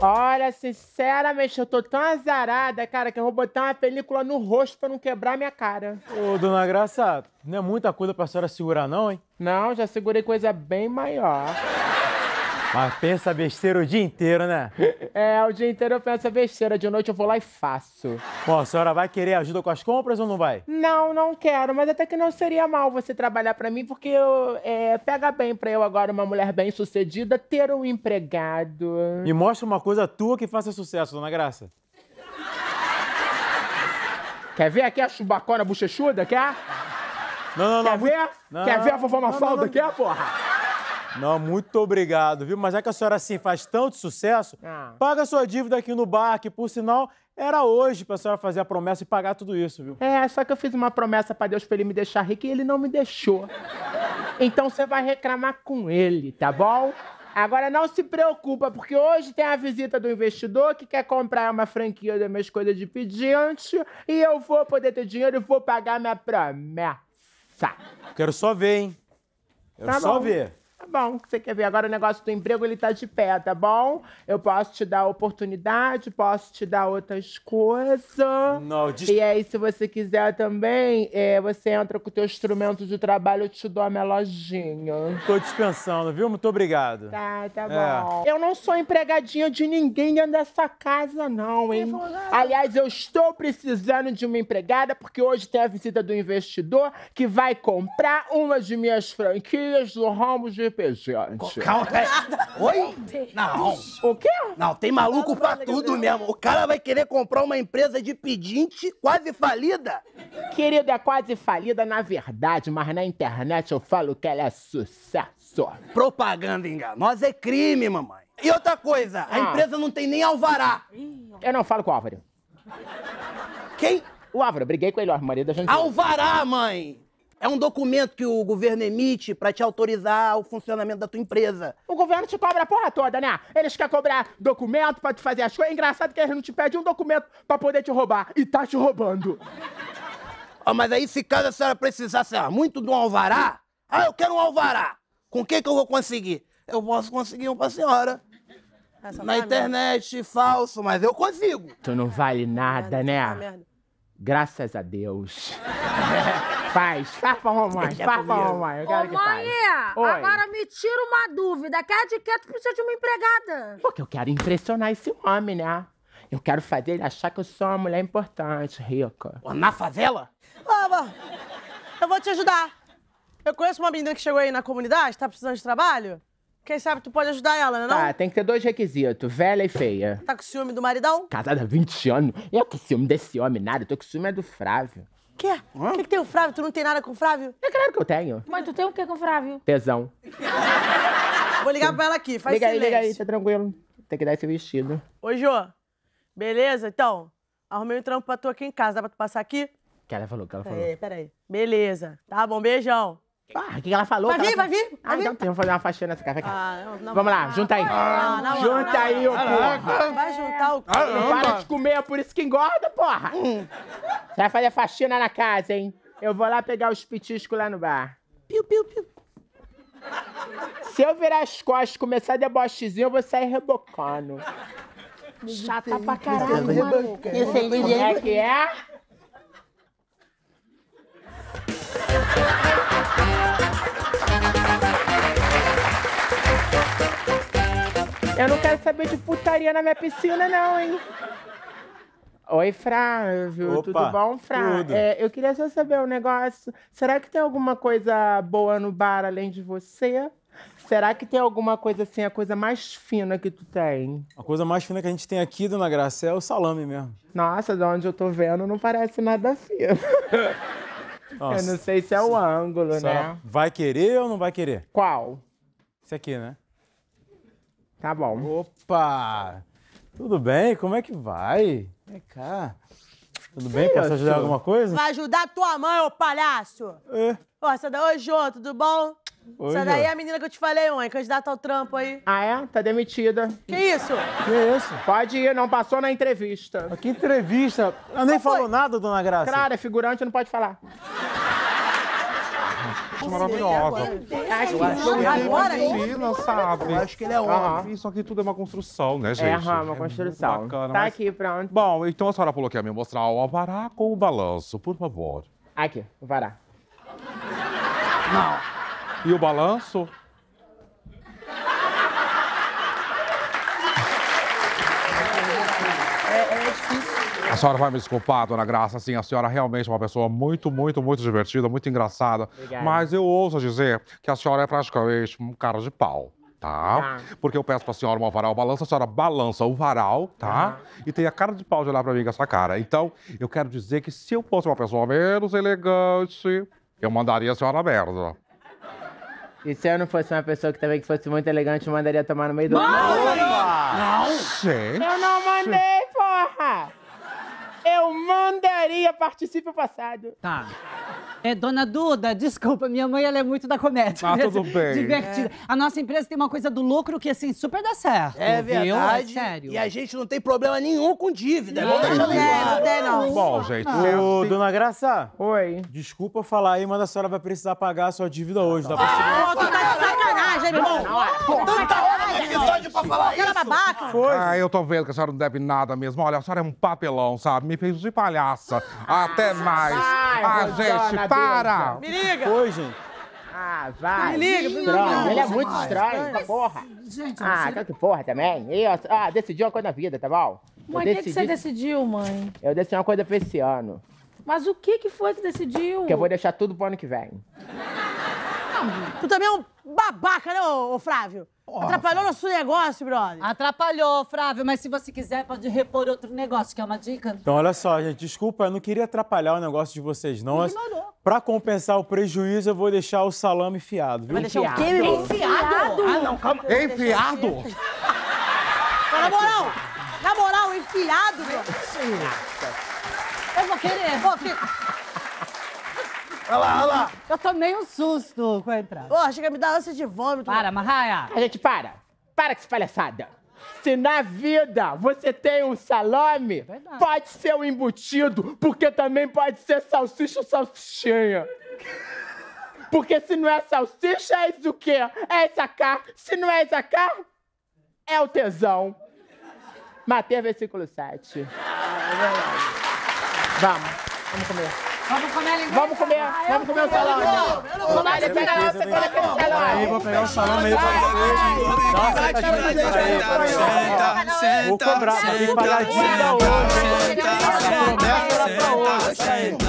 Olha, sinceramente, eu tô tão azarada, cara, que eu vou botar uma película no rosto pra não quebrar minha cara. Ô, dona Graça, não é muita coisa pra senhora segurar, não, hein? Não, já segurei coisa bem maior. Mas pensa besteira o dia inteiro, né? É, o dia inteiro eu penso besteira. De noite eu vou lá e faço. Bom, a senhora vai querer ajuda com as compras ou não vai? Não, não quero. Mas até que não seria mal você trabalhar para mim, porque eu, é, pega bem pra eu agora, uma mulher bem-sucedida, ter um empregado. Me mostra uma coisa tua que faça sucesso, dona Graça. Quer ver aqui a chubacona bochechuda? Quer? Não, não, Quer não. Ver? não. Quer ver? Quer ver a vovó Mafalda? Quer, porra? Não, muito obrigado, viu? Mas já que a senhora assim faz tanto sucesso, ah. paga sua dívida aqui no bar, que por sinal era hoje pra senhora fazer a promessa e pagar tudo isso, viu? É, só que eu fiz uma promessa para Deus pra ele me deixar rico e ele não me deixou. Então você vai reclamar com ele, tá bom? Agora não se preocupa, porque hoje tem a visita do investidor que quer comprar uma franquia da minha escolha de pedinte e eu vou poder ter dinheiro e vou pagar minha promessa. Quero só ver, hein? Quero tá só bom. ver. Tá bom, você quer ver agora o negócio do emprego, ele tá de pé, tá bom? Eu posso te dar oportunidade, posso te dar outras coisas. Não, des... E aí, se você quiser também, é, você entra com o teu instrumento de trabalho, eu te dou a minha lojinha. Tô dispensando, viu? Muito obrigado. Tá, tá é. bom. Eu não sou empregadinha de ninguém dentro dessa casa, não, hein? Aliás, eu estou precisando de uma empregada, porque hoje tem a visita do investidor que vai comprar uma de minhas franquias do ramo de deficiente. Calma, pera. Oi? Não. O quê? Não, tem maluco tá pra tudo mesmo. O cara vai querer comprar uma empresa de pedinte quase falida. Querida, é quase falida na verdade, mas na internet eu falo que ela é sucesso. Propaganda enganosa é crime, mamãe. E outra coisa, a ah. empresa não tem nem alvará. Eu não falo com o Álvaro. Quem? O Álvaro, briguei com ele, ó, marido da gente. Alvará, mãe! É um documento que o governo emite para te autorizar o funcionamento da tua empresa. O governo te cobra a porra toda, né? Eles querem cobrar documento para te fazer as coisas. É engraçado que eles não te pedem um documento para poder te roubar. E tá te roubando. Ah, mas aí se caso a senhora precisasse muito de um alvará... Ah, eu quero um alvará. Com o que eu vou conseguir? Eu posso conseguir um pra senhora. Essa ah, Na né? internet, falso, mas eu consigo. Tu não vale nada, né? Graças a Deus. Faz, farpa, mamãe, Deixa farpa, comigo. mamãe. Eu quero Ô, que mãe, faz. Oi. agora me tira uma dúvida. Quer de que tu precisa de uma empregada? Porque eu quero impressionar esse homem, né? Eu quero fazer ele achar que eu sou uma mulher importante, rica. Pô, na favela? Lava, eu vou te ajudar. Eu conheço uma menina que chegou aí na comunidade, tá precisando de trabalho. Quem sabe tu pode ajudar ela, né, não? Tá, tem que ter dois requisitos, velha e feia. Tá com ciúme do maridão? Casada há 20 anos. Eu com ciúme desse homem, nada. Eu tô com ciúme é do Frávio. Quê? O que, que tem o Frávio? Tu não tem nada com o Frávio? É claro que eu tenho. Mas tu tem o que com o Frávio? Tesão. Vou ligar pra ela aqui, faz liga silêncio. Liga aí, liga aí, tá tranquilo. Tem que dar esse vestido. Ô, Jô, beleza? Então, arrumei um trampo pra tu aqui em casa. Dá pra tu passar aqui? Que ela falou, que ela falou. É, peraí. Beleza. Tá bom, beijão. Ah, o que ela falou? Vai vir, tá- vai vir. Ah, vai ah, vir. então vamos fazer uma faxina nessa cara. Ah, não, não, vamos lá, junta aí. Ah, não, junta aí, o porra. Vai juntar o cu. Não para de comer, é por isso que engorda, porra. Hum. Você vai fazer faxina na casa, hein? Eu vou lá pegar os pitiscos lá no bar. Piu, piu, piu. Se eu virar as costas e começar a debochezinho, eu vou sair rebocando. Chata pra é caralho, mano. Isso aí, Como é que é? Eu não quero saber de putaria na minha piscina, não, hein? Oi, Frávio. Opa, tudo bom, Flávio? É, eu queria só saber um negócio. Será que tem alguma coisa boa no bar além de você? Será que tem alguma coisa assim, a coisa mais fina que tu tem? A coisa mais fina que a gente tem aqui, dona Graça, é o salame mesmo. Nossa, de onde eu tô vendo, não parece nada fino. Nossa, eu não sei se é o ângulo, né? Vai querer ou não vai querer? Qual? Esse aqui, né? Tá bom. Opa! Tudo bem? Como é que vai? Vem cá. Tudo bem? Posso ajudar em alguma coisa? Vai ajudar tua mãe, ô palhaço! É. Ó, essa daí... Oi, João, tudo bom? Oi, essa daí é a menina que eu te falei, mãe, candidata ao trampo aí. Ah, é? Tá demitida. Que isso? Que isso? Pode ir, não passou na entrevista. Ah, que entrevista? Ela nem Qual falou foi? nada, dona Graça. Claro, é figurante, não pode falar acho maravilhosa. Acho que agora sabe? Eu acho que ele é homem. Isso aqui tudo é uma construção, né, é, gente? É, aham, uma é construção. Bacana, tá mas... aqui, pronto. Bom, então a senhora falou que ia me mostrar o Alvará com o balanço, por favor. Aqui, o Alvará. Não. E o balanço? É, é difícil. A senhora vai me desculpar, dona Graça, assim, a senhora realmente é uma pessoa muito, muito, muito divertida, muito engraçada. Obrigada. Mas eu ouso dizer que a senhora é praticamente um cara de pau. Tá? tá. Porque eu peço pra senhora uma varal balança, a senhora balança o varal, tá? E tem a cara de pau de olhar pra mim com essa cara. Então, eu quero dizer que se eu fosse uma pessoa menos elegante, eu mandaria a senhora merda. E se eu não fosse uma pessoa que também que fosse muito elegante, eu mandaria tomar no meio do... Não! não. Gente! Eu não mandei! participe o passado. Tá. É, dona Duda, desculpa, minha mãe ela é muito da comédia. tá tudo bem. Divertida. É. A nossa empresa tem uma coisa do lucro que, assim, super dá certo. É viu? É verdade. É sério. E a gente não tem problema nenhum com dívida. Não, é, não, não tem, não. Bom, gente. Ô, dona Graça. Oi. Desculpa falar aí, mas a senhora vai precisar pagar a sua dívida hoje. Dá pra ah, tá de sacanagem. É. não. não Tanta hora episódio pra falar isso. babaca. Foi. Ah, eu tô vendo que a senhora não deve nada mesmo. Olha, a senhora é um papelão, sabe? Me fez de palhaça. Até mais. Ah, gente, para. Me liga. Foi, gente. Ah, vai. Me liga, me liga. Ele é muito estranho, essa porra. Gente, Ah, tanto que porra também. Eu, ah, decidi uma coisa na vida, tá bom? Mas o que, que você decidiu, mãe? Eu decidi uma coisa pra esse ano. Mas o que, que foi que decidiu? Que eu vou deixar tudo pro ano que vem. Tu também é um babaca, né, ô, Flávio? Porra, Atrapalhou Flávio. nosso negócio, brother. Atrapalhou, Flávio, mas se você quiser, pode repor outro negócio, que é uma dica. Então, olha só, gente, desculpa, eu não queria atrapalhar o negócio de vocês, não. Mas pra compensar o prejuízo, eu vou deixar o salame fiado, viu? Vai deixar o quê, meu Enfiado? Ah, não, calma. Enfiado? Na moral, na moral, enfiado, meu. Eu vou querer, vou querer. Olha lá, olha lá. Eu tomei um susto com a entrada. Porra, chega a me dar ânsia de vômito. Para, Marraia. A gente para. Para com essa palhaçada. Se na vida você tem um salame, é Verdade. pode ser um embutido, porque também pode ser salsicha ou salsichinha. Porque se não é salsicha, é isso o quê? É essa Se não é essa é o tesão. Mateus, versículo 7. Ah, é Vamos. Vamos comer. Vamos comer linguiça? Vamos comer, ah, vamos comer o salame. Comadre, pega lá, você pega aquele salame. Aí, vou pegar o salame aí pra você. Senta, senta, Vou cobrar, mas tem que pagar a dívida hoje. A promessa era pra hoje.